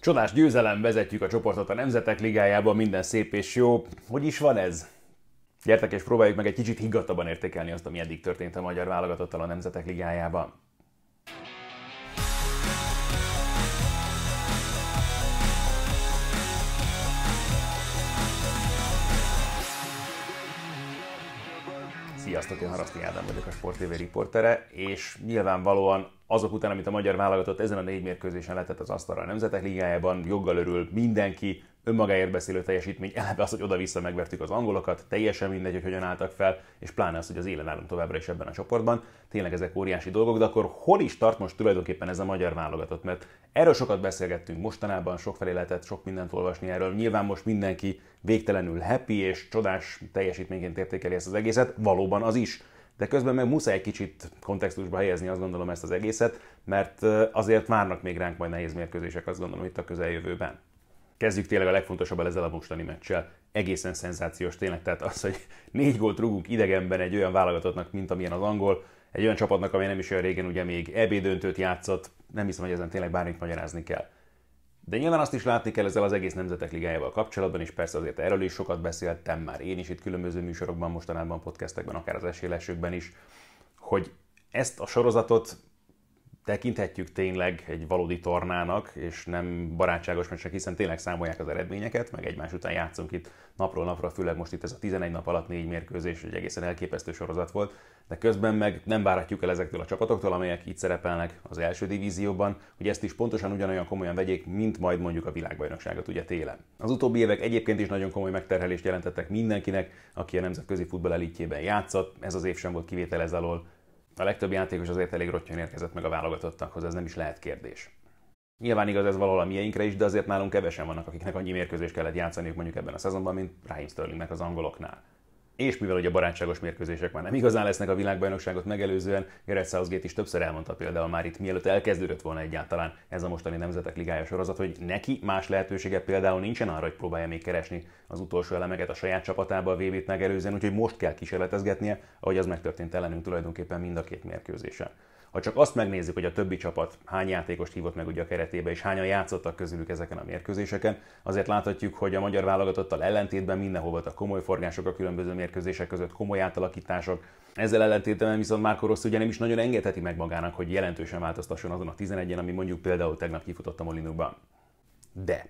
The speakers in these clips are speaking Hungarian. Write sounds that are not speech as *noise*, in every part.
Csodás győzelem vezetjük a csoportot a Nemzetek Ligájában, minden szép és jó. Hogy is van ez? Gyertek és próbáljuk meg egy kicsit higgadtabban értékelni azt, ami eddig történt a magyar válogatottal a Nemzetek Ligájában. Sziasztok, én Haraszti Ádám vagyok, a Sport TV riportere, és nyilvánvalóan azok után, amit a magyar válogatott ezen a négy mérkőzésen letett az asztalra a Nemzetek Ligájában, joggal örül mindenki, önmagáért beszélő teljesítmény, eleve az, hogy oda-vissza megvertük az angolokat, teljesen mindegy, hogy hogyan álltak fel, és pláne az, hogy az élen állunk továbbra is ebben a csoportban. Tényleg ezek óriási dolgok, de akkor hol is tart most tulajdonképpen ez a magyar válogatott? Mert erről sokat beszélgettünk mostanában, felé lehetett sok mindent olvasni erről. Nyilván most mindenki végtelenül happy és csodás teljesítményként értékeli ezt az egészet, valóban az is de közben meg muszáj egy kicsit kontextusba helyezni, azt gondolom, ezt az egészet, mert azért várnak még ránk majd nehéz mérkőzések, azt gondolom, itt a közeljövőben. Kezdjük tényleg a legfontosabb ezzel a mostani meccsel. Egészen szenzációs tényleg, tehát az, hogy négy gólt rúgunk idegenben egy olyan válogatottnak, mint amilyen az angol, egy olyan csapatnak, amely nem is olyan régen ugye még EB döntőt játszott, nem hiszem, hogy ezen tényleg bármit magyarázni kell. De nyilván azt is látni kell ezzel az egész Nemzetek Ligájával kapcsolatban, és persze azért erről is sokat beszéltem már én is itt különböző műsorokban, mostanában podcastekben, akár az esélyesőkben is, hogy ezt a sorozatot tekinthetjük tényleg egy valódi tornának, és nem barátságos meccsnek, hiszen tényleg számolják az eredményeket, meg egymás után játszunk itt napról napra, főleg most itt ez a 11 nap alatt négy mérkőzés, egy egészen elképesztő sorozat volt, de közben meg nem váratjuk el ezektől a csapatoktól, amelyek itt szerepelnek az első divízióban, hogy ezt is pontosan ugyanolyan komolyan vegyék, mint majd mondjuk a világbajnokságot ugye télen. Az utóbbi évek egyébként is nagyon komoly megterhelést jelentettek mindenkinek, aki a nemzetközi futball elitjében játszott, ez az év sem volt kivétel ez alól, a legtöbb játékos azért elég rottyan érkezett meg a válogatottakhoz, ez nem is lehet kérdés. Nyilván igaz ez valahol a mieinkre is, de azért nálunk kevesen vannak, akiknek annyi mérkőzés kellett játszaniuk mondjuk ebben a szezonban, mint Raheem Sterlingnek az angoloknál és mivel ugye barátságos mérkőzések már nem igazán lesznek a világbajnokságot megelőzően, Gerett Southgate is többször elmondta például már itt, mielőtt elkezdődött volna egyáltalán ez a mostani Nemzetek Ligája sorozat, hogy neki más lehetősége például nincsen arra, hogy próbálja még keresni az utolsó elemeket a saját csapatába a vb t megelőzően, úgyhogy most kell kísérletezgetnie, ahogy az megtörtént ellenünk tulajdonképpen mind a két mérkőzésen. Ha csak azt megnézzük, hogy a többi csapat hány játékost hívott meg ugye a keretébe, és hányan játszottak közülük ezeken a mérkőzéseken, azért láthatjuk, hogy a magyar válogatottal ellentétben mindenhol voltak komoly forgások a különböző mérkőzések között, komoly átalakítások. Ezzel ellentétben viszont Márko Rossz ugye nem is nagyon engedheti meg magának, hogy jelentősen változtasson azon a 11-en, ami mondjuk például tegnap kifutott a Molinukban. De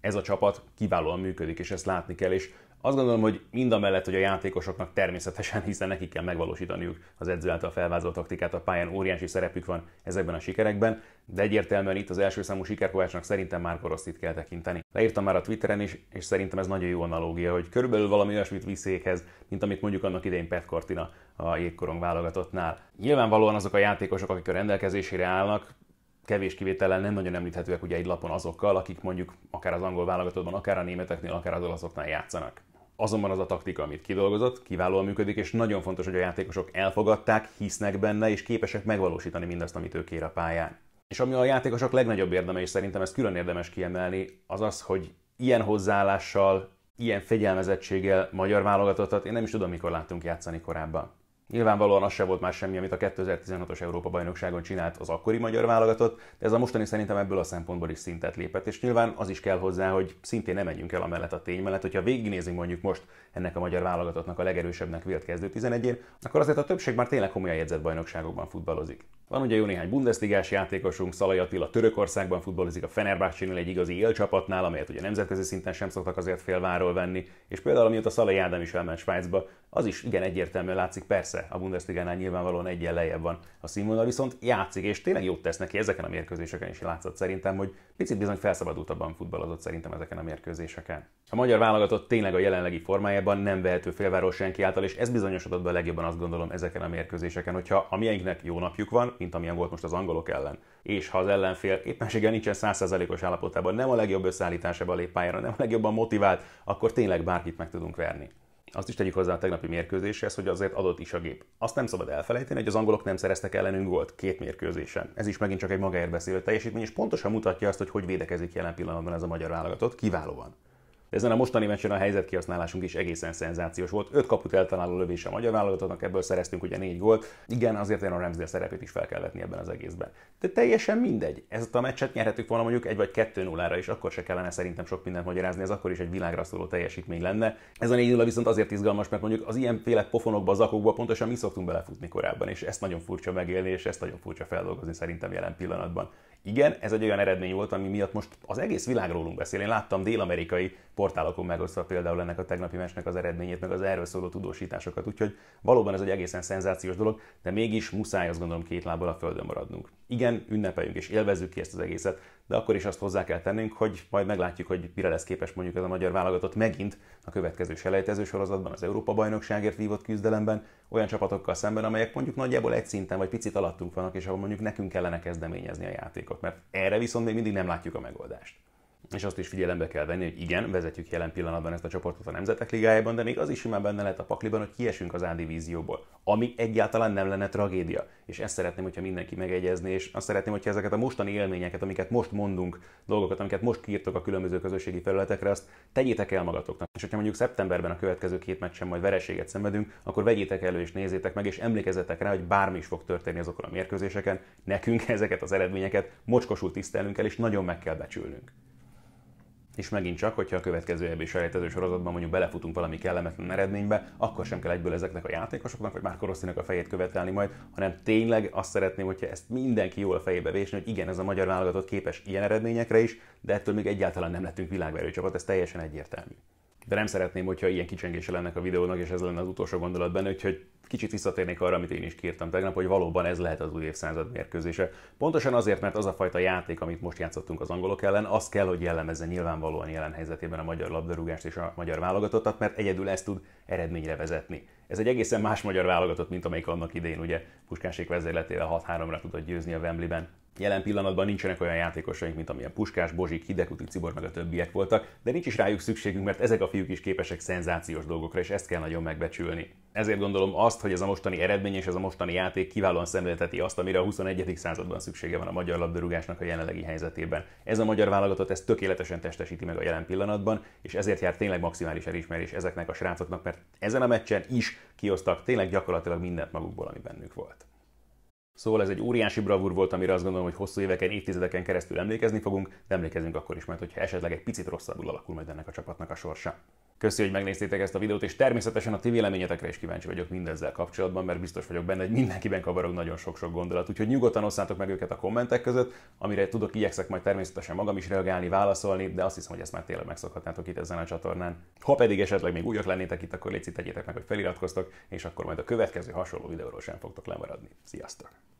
ez a csapat kiválóan működik, és ezt látni kell, és azt gondolom, hogy mind a mellett, hogy a játékosoknak természetesen, hiszen nekik kell megvalósítaniuk az edző által felvázolt taktikát, a pályán óriási szerepük van ezekben a sikerekben, de egyértelműen itt az első számú sikerkovácsnak szerintem már Rosszit kell tekinteni. Leírtam már a Twitteren is, és szerintem ez nagyon jó analógia, hogy körülbelül valami olyasmit viszékhez, mint amit mondjuk annak idején Pet Cortina a jégkorong válogatottnál. Nyilvánvalóan azok a játékosok, akik a rendelkezésére állnak, kevés kivétellel nem nagyon említhetőek ugye egy lapon azokkal, akik mondjuk akár az angol válogatottban, akár a németeknél, akár az olaszoknál játszanak. Azonban az a taktika, amit kidolgozott, kiválóan működik, és nagyon fontos, hogy a játékosok elfogadták, hisznek benne, és képesek megvalósítani mindazt, amit ő kér a pályán. És ami a játékosok legnagyobb érdeme, és szerintem ezt külön érdemes kiemelni, az az, hogy ilyen hozzáállással, ilyen fegyelmezettséggel magyar válogatottat én nem is tudom, mikor láttunk játszani korábban. Nyilvánvalóan az sem volt már semmi, amit a 2016-os Európa-bajnokságon csinált az akkori magyar válogatott, de ez a mostani szerintem ebből a szempontból is szintet lépett, és nyilván az is kell hozzá, hogy szintén nem menjünk el amellett a tény mellett, hogyha végignézünk mondjuk most ennek a magyar válogatottnak a legerősebbnek vélt kezdő 11-én, akkor azért a többség már tényleg komolyan jegyzett bajnokságokban futballozik. Van ugye jó néhány Bundesligás játékosunk, Szalai Attila Törökországban futballizik a fenerbahce egy igazi élcsapatnál, amelyet ugye nemzetközi szinten sem szoktak azért félváról venni, és például amióta Szalai Ádám is elment Svájcba, az is igen egyértelműen látszik, persze, a Bundesligánál nyilvánvalóan egyen lejjebb van a színvonal, viszont játszik, és tényleg jót tesz neki ezeken a mérkőzéseken is látszott szerintem, hogy picit bizony felszabadultabban futballozott szerintem ezeken a mérkőzéseken. A magyar válogatott tényleg a jelenlegi formájában nem vehető félváról senki által, és ez bizonyosodott be a legjobban azt gondolom ezeken a mérkőzéseken, hogyha a jó napjuk van, mint amilyen volt most az angolok ellen. És ha az ellenfél éppenséggel nincsen 100%-os állapotában, nem a legjobb összeállításában a léppályára, nem a legjobban motivált, akkor tényleg bárkit meg tudunk verni. Azt is tegyük hozzá a tegnapi mérkőzéshez, hogy azért adott is a gép. Azt nem szabad elfelejteni, hogy az angolok nem szereztek ellenünk volt két mérkőzésen. Ez is megint csak egy magáért beszélő teljesítmény, és pontosan mutatja azt, hogy hogy védekezik jelen pillanatban ez a magyar válogatott kiválóan. De ezen a mostani meccsen a helyzet kihasználásunk is egészen szenzációs volt. Öt kaput eltaláló lövés a magyar vállalatoknak, ebből szereztünk ugye négy gólt. Igen, azért én a Ramsdale szerepét is fel kell vetni ebben az egészben. De teljesen mindegy. Ezt a meccset nyerhetük volna mondjuk egy vagy 2 0 ra és akkor se kellene szerintem sok mindent magyarázni, ez akkor is egy világra szóló teljesítmény lenne. Ez a 4 0 viszont azért izgalmas, mert mondjuk az ilyenféle pofonokba, zakokba pontosan mi szoktunk belefutni korábban, és ezt nagyon furcsa megélni, és ezt nagyon furcsa feldolgozni szerintem jelen pillanatban. Igen, ez egy olyan eredmény volt, ami miatt most az egész világ rólunk beszél. Én láttam dél-amerikai portálokon megosztva például ennek a tegnapi mesnek az eredményét, meg az erről szóló tudósításokat. Úgyhogy valóban ez egy egészen szenzációs dolog, de mégis muszáj azt gondolom két lábbal a földön maradnunk. Igen, ünnepeljünk és élvezzük ki ezt az egészet, de akkor is azt hozzá kell tennünk, hogy majd meglátjuk, hogy mire lesz képes mondjuk ez a magyar válogatott megint a következő selejtező sorozatban, az Európa-bajnokságért vívott küzdelemben, olyan csapatokkal szemben, amelyek mondjuk nagyjából egy szinten vagy picit alattunk vannak, és ahol mondjuk nekünk kellene kezdeményezni a játékot, mert erre viszont még mindig nem látjuk a megoldást és azt is figyelembe kell venni, hogy igen, vezetjük jelen pillanatban ezt a csoportot a Nemzetek Ligájában, de még az is simán benne lehet a pakliban, hogy kiesünk az A divízióból, ami egyáltalán nem lenne tragédia. És ezt szeretném, hogyha mindenki megegyezné, és azt szeretném, hogyha ezeket a mostani élményeket, amiket most mondunk, dolgokat, amiket most kiírtok a különböző közösségi felületekre, azt tegyétek el magatoknak. És hogyha mondjuk szeptemberben a következő két meccsen majd vereséget szenvedünk, akkor vegyétek elő és nézzétek meg, és emlékezzetek rá, hogy bármi is fog történni azokon a mérkőzéseken, nekünk *laughs* ezeket az eredményeket mocskosul tisztelnünk el, és nagyon meg kell becsülnünk. És megint csak, hogyha a következő ebbi selejtező sorozatban mondjuk belefutunk valami kellemetlen eredménybe, akkor sem kell egyből ezeknek a játékosoknak, vagy már Rosszinak a fejét követelni majd, hanem tényleg azt szeretném, hogyha ezt mindenki jól a fejébe vésni, hogy igen, ez a magyar válogatott képes ilyen eredményekre is, de ettől még egyáltalán nem lettünk világverő csapat, ez teljesen egyértelmű de nem szeretném, hogyha ilyen kicsengése lenne a videónak, és ez lenne az utolsó gondolat benne, úgyhogy kicsit visszatérnék arra, amit én is kértem tegnap, hogy valóban ez lehet az új évszázad mérkőzése. Pontosan azért, mert az a fajta játék, amit most játszottunk az angolok ellen, az kell, hogy jellemezze nyilvánvalóan jelen helyzetében a magyar labdarúgást és a magyar válogatottat, mert egyedül ezt tud eredményre vezetni. Ez egy egészen más magyar válogatott, mint amelyik annak idején ugye Puskásék vezérletével 6-3-ra tudott győzni a Wembleyben Jelen pillanatban nincsenek olyan játékosaink, mint amilyen Puskás, Bozsik, Hidekuti, Cibor meg a többiek voltak, de nincs is rájuk szükségünk, mert ezek a fiúk is képesek szenzációs dolgokra, és ezt kell nagyon megbecsülni. Ezért gondolom azt, hogy ez a mostani eredmény és ez a mostani játék kiválóan szemlélteti azt, amire a 21. században szüksége van a magyar labdarúgásnak a jelenlegi helyzetében. Ez a magyar válogatott ezt tökéletesen testesíti meg a jelen pillanatban, és ezért jár tényleg maximális elismerés ezeknek a srácoknak, mert ezen a meccsen is kiosztak tényleg gyakorlatilag mindent magukból, ami bennük volt. Szóval ez egy óriási bravúr volt, amire azt gondolom, hogy hosszú éveken, évtizedeken keresztül emlékezni fogunk, de emlékezünk akkor is majd, hogyha esetleg egy picit rosszabbul alakul majd ennek a csapatnak a sorsa. Köszi, hogy megnéztétek ezt a videót, és természetesen a ti véleményetekre is kíváncsi vagyok mindezzel kapcsolatban, mert biztos vagyok benne, hogy mindenkiben kavarog nagyon sok-sok gondolat. Úgyhogy nyugodtan osszátok meg őket a kommentek között, amire tudok, igyekszek majd természetesen magam is reagálni, válaszolni, de azt hiszem, hogy ezt már tényleg megszokhatnátok itt ezen a csatornán. Ha pedig esetleg még újak lennétek itt, akkor légy tegyétek meg, hogy feliratkoztok, és akkor majd a következő hasonló videóról sem fogtok lemaradni. Sziasztok!